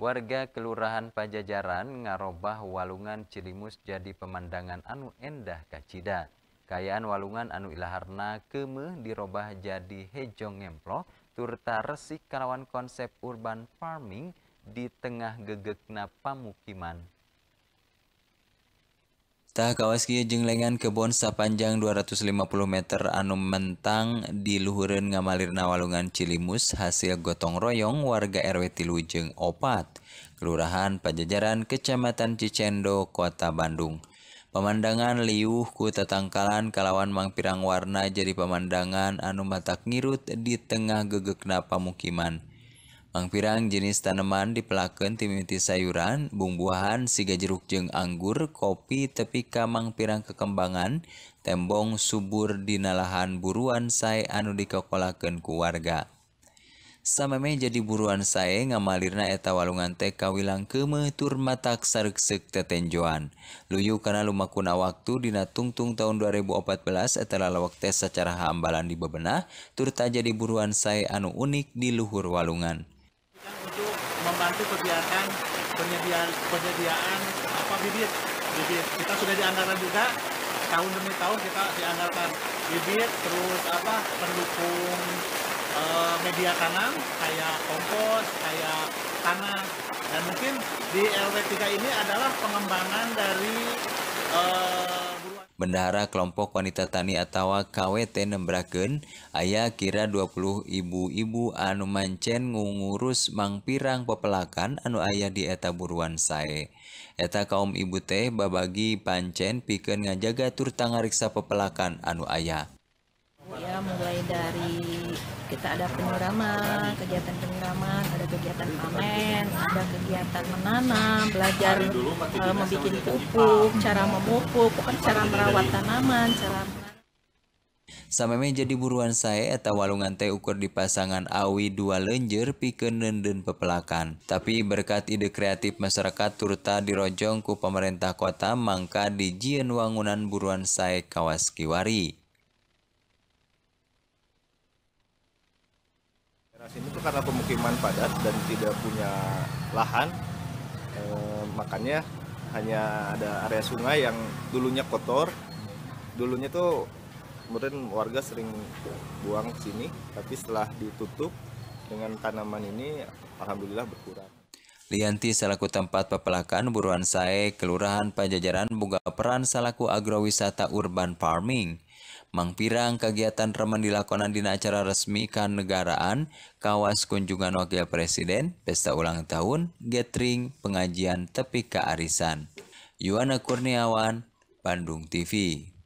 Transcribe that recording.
Warga Kelurahan Pajajaran ngarobah walungan Cilimus jadi pemandangan anu endah kacida. Kayaan walungan anu ilaharna kemeh dirobah jadi hejong ngemplo turta resik kalawan konsep urban farming di tengah gegekna pamukiman Tah kawas kia jeng lengan kebon sapanjang 250 meter anu mentang di luhureun ngamalirna walungan Cilimus hasil gotong royong warga RW tilu jeung opat Kelurahan Pajajaran Kecamatan Cicendo Kota Bandung Pemandangan liuh ku tatangkalan kalawan mangpirang warna jadi pemandangan anu matak ngirut di tengah gegekna pamukiman. ng pirang jenis tanaman di pelaken Timiti sayuran, bumbuhan, siga jerukjeng anggur, kopi tepi kamang pirang kekembangan, tembong subur dialahan buruan saya anu dikolaken keluarga. Sameme jadi buruan sayae ngamalna eta walungan TKWlangke Metur matatak sarsek Tetenjoan. Luyu karena Lumakuna waktudina tungtung tahun 2014etawaktes secara hambalan di bebenah, turta jadi buruan saya anu unik di Luhur walungan. membantu kegiatan penyediaan penyediaan apa bibit bibit kita sudah dianggarkan juga tahun demi tahun kita dianggarkan bibit terus apa pendukung e, media tanam kayak kompos kayak tanah dan mungkin di LW3 ini adalah pengembangan dari e, Benara kelompok wanita tani Atawa KWT nembraken ayah kira 20 ibu-ibu anu mancen ngugurus mangng pirang pepelakan anu ayah di eta buruan saya eta kaum ibu teh babagi pancen piken ngajaga turta ngariksa pepelakan anu ayahya mulai dari kita ada penyiraman, kegiatan penyiraman, ada kegiatan panen, ada kegiatan menanam, belajar uh, eh, membuat pupuk, cara memupuk, cara merawat tanaman, cara Sameme jadi buruan saya eta walungan teh ukur di pasangan awi dua lenjer pikeun nenden pepelakan. Tapi berkat ide kreatif masyarakat turta dirojong ku pemerintah kota mangka jien wangunan buruan saya kawas kiwari. daerah sini tuh karena pemukiman padat dan tidak punya lahan eh, makanya hanya ada area sungai yang dulunya kotor dulunya tuh kemudian warga sering buang sini tapi setelah ditutup dengan tanaman ini alhamdulillah berkurang Lianti selaku tempat pepelakan buruan sae Kelurahan Pajajaran buka peran selaku agrowisata urban farming. Mangpirang kegiatan remen dilakonan dina acara resmi negaraan kawas kunjungan wakil presiden, pesta ulang tahun, gathering, pengajian tepi kearisan. Yuana Kurniawan, Bandung TV.